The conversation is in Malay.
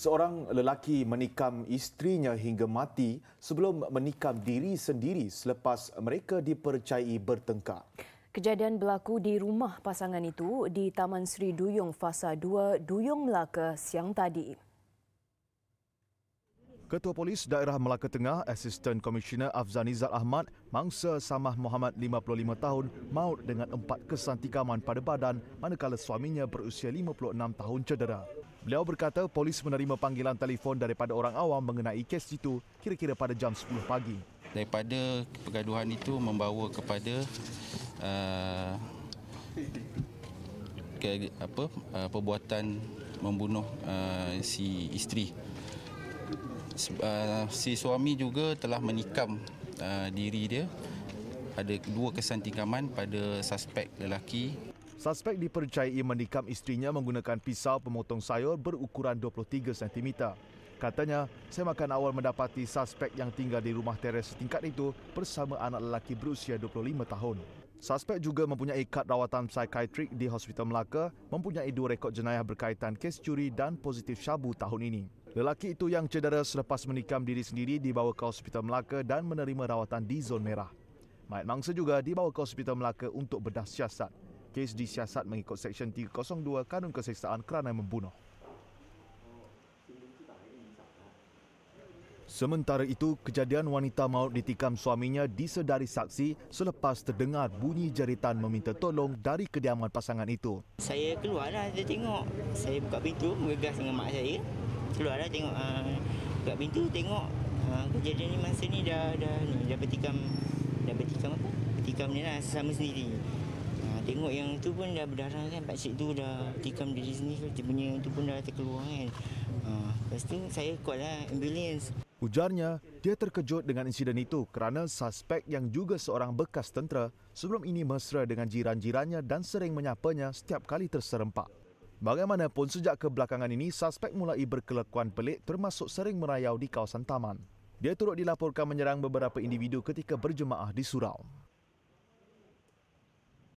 Seorang lelaki menikam istrinya hingga mati sebelum menikam diri sendiri selepas mereka dipercayai bertengkar. Kejadian berlaku di rumah pasangan itu di Taman Sri Duyung Fasa 2 Duyung Melaka siang tadi. Ketua Polis Daerah Melaka Tengah, Asisten Komisioner Afzanizal Ahmad, mangsa Samah Muhammad 55 tahun, maut dengan empat kesan tikaman pada badan manakala suaminya berusia 56 tahun cedera. Beliau berkata polis menerima panggilan telefon daripada orang awam mengenai kes itu kira-kira pada jam 10 pagi. Daripada pergaduhan itu membawa kepada uh, ke, apa uh, perbuatan membunuh uh, si isteri uh, si suami juga telah menikam uh, diri dia ada dua kesan tikaman pada suspek lelaki Suspek dipercayai menikam istrinya menggunakan pisau pemotong sayur berukuran 23 cm. Katanya, saya makan awal mendapati suspek yang tinggal di rumah teres tingkat itu bersama anak lelaki berusia 25 tahun. Suspek juga mempunyai kad rawatan psikiatrik di Hospital Melaka, mempunyai dua rekod jenayah berkaitan kes curi dan positif syabu tahun ini. Lelaki itu yang cedera selepas menikam diri sendiri dibawa ke Hospital Melaka dan menerima rawatan di zon merah. Mayat mangsa juga dibawa ke Hospital Melaka untuk bedah siasat. Kes di disiasat mengikut Seksyen 302 Kanun Keseksaan kerana membunuh. Sementara itu, kejadian wanita maut ditikam suaminya disedari saksi selepas terdengar bunyi jeritan meminta tolong dari kediaman pasangan itu. Saya keluarlah, saya tengok. Saya buka pintu, mengegas dengan mak saya keluarlah tengok uh, kat pintu tengok uh, kejadian ni masa ni dah dah ni dah bertikam dah bertikam apa bertikam ni lah sama sendiri uh, tengok yang tu pun dah berdarah kan pak cik tu dah bertikam diri sendiri kan, dia punya tu pun dah terkeluar kan uh, lepas tu saya call lah ambulance Ujarnya, dia terkejut dengan insiden itu kerana suspek yang juga seorang bekas tentera sebelum ini mesra dengan jiran-jirannya dan sering menyapanya setiap kali terserempak. Bagaimanapun, sejak kebelakangan ini, suspek mulai berkelakuan pelik termasuk sering merayau di kawasan taman. Dia turut dilaporkan menyerang beberapa individu ketika berjemaah di surau.